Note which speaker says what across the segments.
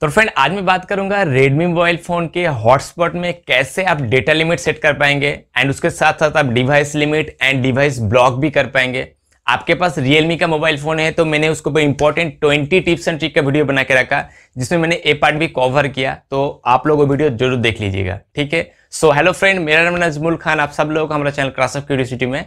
Speaker 1: तो फ्रेंड आज मैं बात करूंगा Redmi मोबाइल फोन के हॉटस्पॉट में कैसे आप डेटा लिमिट सेट कर पाएंगे एंड उसके साथ साथ आप device limit and device block भी कर पाएंगे आपके पास रियलमी का मोबाइल फोन है तो मैंने उसको important twenty tips and trick का वीडियो बना के रखा जिसमें मैंने ए पार्ट भी कवर किया तो आप लोग वो वीडियो जरूर देख लीजिएगा ठीक है सो हेलो फ्रेंड मेरा नाम नजमुल खान आप सब लोगों का हमारा चैनल क्रास ऑफ क्यूरियोसिटी में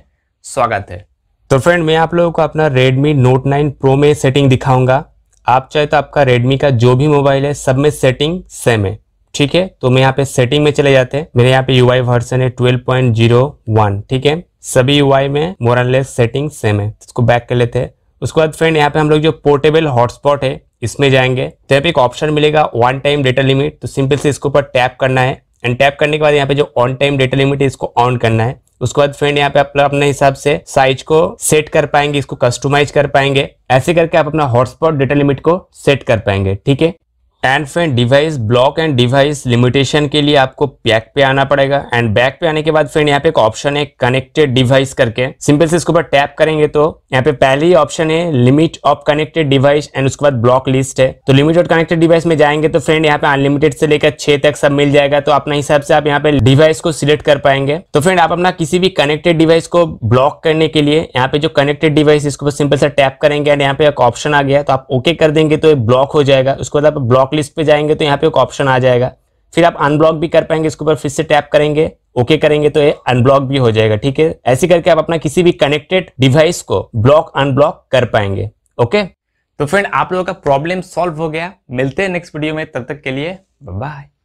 Speaker 1: स्वागत है तो फ्रेंड मैं आप लोगों को अपना Redmi Note 9 Pro में सेटिंग दिखाऊंगा आप चाहे तो आपका रेडमी का जो भी मोबाइल है सब में सेटिंग सेम है ठीक है तो मैं यहाँ पे सेटिंग में चले जाते हैं मेरे यहाँ पे यूआई वर्सन है 12.01 ठीक है सभी यूआई में मोरलेस सेटिंग सेम है इसको बैक कर लेते हैं उसके बाद फ्रेंड यहाँ पे हम लोग जो पोर्टेबल हॉटस्पॉट है इसमें जाएंगे तो यहाँ पे एक ऑप्शन मिलेगा वन टाइम डेटा लिमिट तो सिंपल से इसके ऊपर टैप करना है एंड टैप करने के बाद यहाँ पे जो ऑन टाइम डेटा लिमिट है इसको ऑन करना है उसके बाद फ्रेंड यहाँ पे आप अपने हिसाब से साइज को सेट कर पाएंगे इसको कस्टमाइज कर पाएंगे ऐसे करके आप अपना हॉटस्पॉट डेटा लिमिट को सेट कर पाएंगे ठीक है and friend device block and device limitation के लिए आपको बैक पे आना पड़ेगा एंड बैक पे आने के बाद फ्रेंड यहाँ पे एक ऑप्शन है कनेक्टेड डिवाइस करके सिंपल से इसके ऊपर टैप करेंगे तो यहाँ पे पहले ही ऑप्शन है limit of connected device and उसके बाद ब्लॉक लिस्ट है तो लिमिट ऑफ कनेक्टेड डिवाइस में जाएंगे तो फ्रेंड यहाँ पे अनलिमिटेड से लेकर छह तक सब मिल जाएगा तो अपने हिसाब से आप यहाँ पे डिवाइस को सिलेक्ट कर पाएंगे तो फ्रेंड आप अपना किसी भी कनेक्टेड डिवाइस को ब्लॉक करने के लिए यहाँ पे जो कनेक्टेड डिवाइस इसके ऊपर सिंपल से टैप करेंगे एंड यहाँ पे एक ऑप्शन आ गया तो आप ओके कर देंगे तो ब्लॉक हो जाएगा उसके बाद आप ब्लॉक ब्लॉक लिस्ट पे जाएंगे तो यहाँ पे एक ऑप्शन आ जाएगा फिर आप अनब्लॉक भी कर पाएंगे इसके ऊपर फिर से टैप करेंगे ओके okay करेंगे तो ये अनब्लॉक भी हो जाएगा ठीक है ऐसे करके आप अपना किसी भी कनेक्टेड डिवाइस को ब्लॉक अनब्लॉक कर पाएंगे ओके तो फ्रेंड आप लोगों का प्रॉब्लम सॉल्व हो गया मिलते हैं नेक्स्ट वीडियो में तब तक के लिए बाय